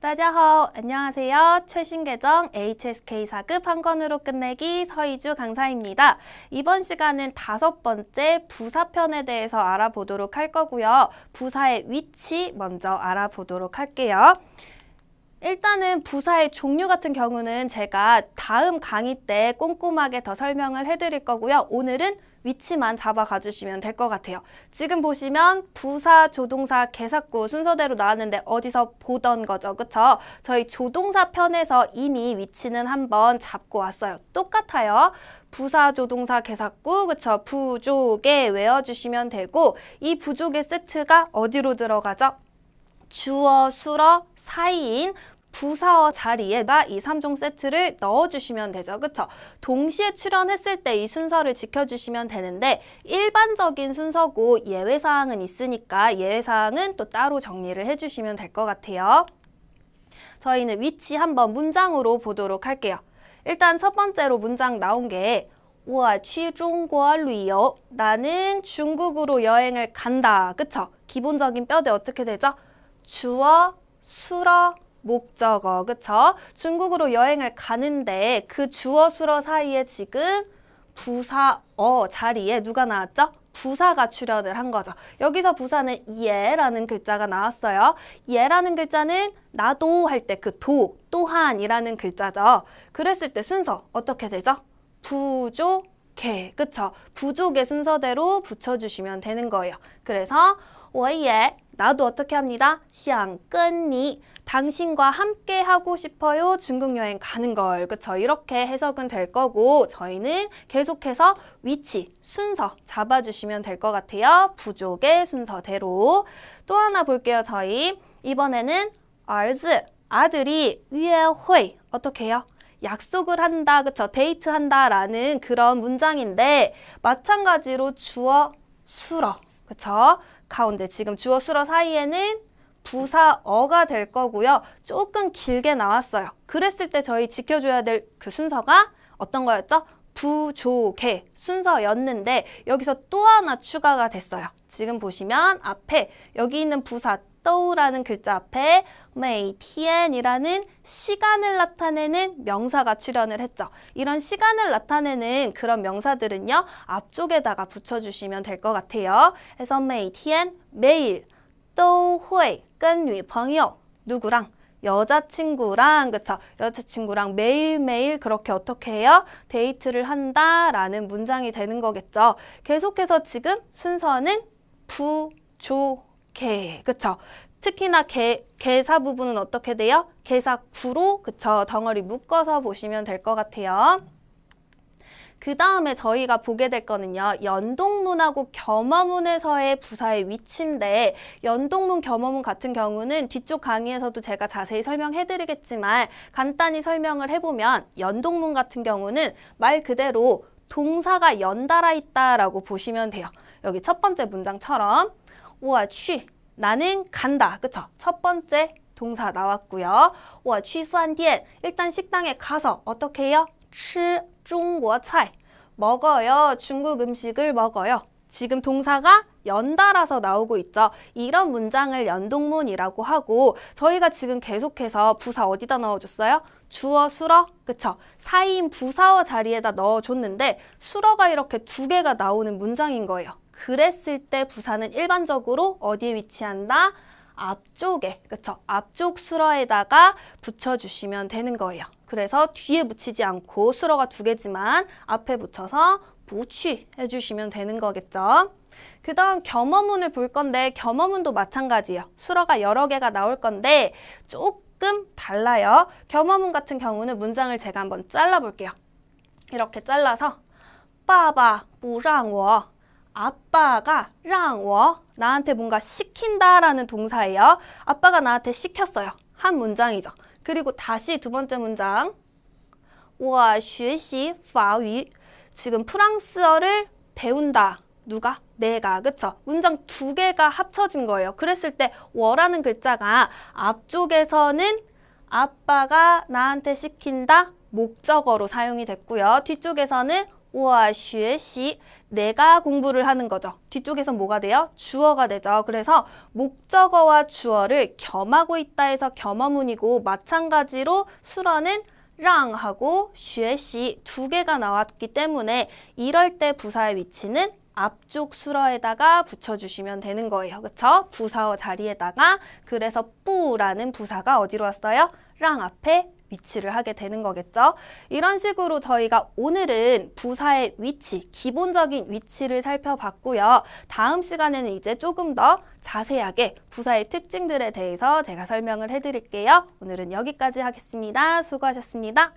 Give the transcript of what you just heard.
따자허 안녕하세요. 최신 계정 HSK 4급 한 권으로 끝내기 서희주 강사입니다. 이번 시간은 다섯 번째 부사편에 대해서 알아보도록 할 거고요. 부사의 위치 먼저 알아보도록 할게요. 일단은 부사의 종류 같은 경우는 제가 다음 강의 때 꼼꼼하게 더 설명을 해드릴 거고요. 오늘은 위치만 잡아가 주시면 될 것 같아요. 지금 보시면 부사, 조동사, 개사구 순서대로 나왔는데 어디서 보던 거죠. 그쵸? 저희 조동사 편에서 이미 위치는 한번 잡고 왔어요. 똑같아요. 부사, 조동사, 개사구, 그쵸? 부족에 외워주시면 되고 이 부족의 세트가 어디로 들어가죠? 주어, 수러 사이인 부사어 자리에다 이3종 세트를 넣어주시면 되죠. 그쵸? 동시에 출연했을 때 이 순서를 지켜주시면 되는데 일반적인 순서고 예외사항은 있으니까 예외사항은 또 따로 정리를 해주시면 될 것 같아요. 저희는 위치 한번 문장으로 보도록 할게요. 일단 첫 번째로 문장 나온 게我去中国旅游 나는 중국으로 여행을 간다. 그쵸? 기본적인 뼈대 어떻게 되죠? 주어 수러 목적어 그쵸? 중국으로 여행을 가는데 그 주어 수러 사이에 지금 부사어 자리에 누가 나왔죠? 부사가 출연을 한 거죠. 여기서 부사는 예라는 글자가 나왔어요. 예라는 글자는 나도 할 때 그 도, 또한이라는 글자죠. 그랬을 때 순서 어떻게 되죠? 부족해, 그쵸? 부족의 순서대로 붙여주시면 되는 거예요. 그래서 我也 나도 어떻게 합니다. 시앙끈니 당신과 함께 하고 싶어요. 중국 여행 가는 걸. 그쵸? 이렇게 해석은 될 거고 저희는 계속해서 위치, 순서 잡아주시면 될 것 같아요. 부족의 순서대로. 또 하나 볼게요. 저희 이번에는 알즈, 아들이 위에회 어떻게 해요? 약속을 한다, 그쵸? 데이트한다 라는 그런 문장인데 마찬가지로 주어, 수러, 그쵸? 가운데 지금 주어 수러 사이에는 부사어가 될 거고요. 조금 길게 나왔어요. 그랬을 때 저희 지켜줘야 될 그 순서가 어떤 거였죠? 부조개 순서였는데 여기서 또 하나 추가가 됐어요. 지금 보시면 앞에 여기 있는 부사 떠우라는 글자 앞에 메이티엔이라는 시간을 나타내는 명사가 출현을 했죠. 이런 시간을 나타내는 그런 명사들은요. 앞쪽에다가 붙여주시면 될 것 같아요. 그래서 메이티엔 매일 또회 끈女朋友 누구랑 여자친구랑 그쵸 여자친구랑 매일매일 그렇게 어떻게 해요? 데이트를 한다라는 문장이 되는 거겠죠. 계속해서 지금 순서는 부 조, 개. 그쵸 특히나 개, 개사 부분은 어떻게 돼요? 개사 구로 그쵸 덩어리 묶어서 보시면 될 것 같아요. 그 다음에 저희가 보게 될 거는요. 연동문하고 겸허문에서의 부사의 위치인데 연동문, 겸허문 같은 경우는 뒤쪽 강의에서도 제가 자세히 설명해드리겠지만 간단히 설명을 해보면 연동문 같은 경우는 말 그대로 동사가 연달아 있다라고 보시면 돼요. 여기 첫 번째 문장처럼 우와 취 나는 간다 그쵸? 첫 번째 동사 나왔고요. 우와 취 후한 디엔 일단 식당에 가서 어떻게 해요? 吃 중국 차이 먹어요. 중국 음식을 먹어요. 지금 동사가 연달아서 나오고 있죠. 이런 문장을 연동문이라고 하고 저희가 지금 계속해서 부사 어디다 넣어줬어요? 주어, 수러, 그쵸? 사인 부사어 자리에다 넣어줬는데 수러가 이렇게 두 개가 나오는 문장인 거예요. 그랬을 때 부사는 일반적으로 어디에 위치한다? 앞쪽에 그쵸 앞쪽 수러에다가 붙여주시면 되는 거예요. 그래서 뒤에 붙이지 않고 수러가 두 개지만 앞에 붙여서 부취 해주시면 되는 거겠죠. 그 다음 겸허문을 볼 건데 겸허문도 마찬가지예요. 수러가 여러 개가 나올 건데 조금 달라요. 겸허문 같은 경우는 문장을 제가 한번 잘라볼게요. 이렇게 잘라서 빠바 무랑워 아빠가 让我 나한테 뭔가 시킨다라는 동사예요. 아빠가 나한테 시켰어요. 한 문장이죠. 그리고 다시 두 번째 문장 我学习法语 지금 프랑스어를 배운다. 누가? 내가. 그쵸? 문장 두 개가 합쳐진 거예요. 그랬을 때 워라는 글자가 앞쪽에서는 아빠가 나한테 시킨다 목적어로 사용이 됐고요. 뒤쪽에서는 우와, 学习 내가 공부를 하는 거죠. 뒤쪽에서 뭐가 돼요? 주어가 되죠. 그래서 목적어와 주어를 겸하고 있다 해서 겸허문이고 마찬가지로 수어는 랑하고 学习두 개가 나왔기 때문에 이럴 때 부사의 위치는 앞쪽 수어에다가 붙여주시면 되는 거예요. 그렇죠 부사어 자리에다가 그래서 뿌라는 부사가 어디로 왔어요? 랑 앞에 위치를 하게 되는 거겠죠. 이런 식으로 저희가 오늘은 부사의 위치, 기본적인 위치를 살펴봤고요. 다음 시간에는 이제 조금 더 자세하게 부사의 특징들에 대해서 제가 설명을 해드릴게요. 오늘은 여기까지 하겠습니다. 수고하셨습니다.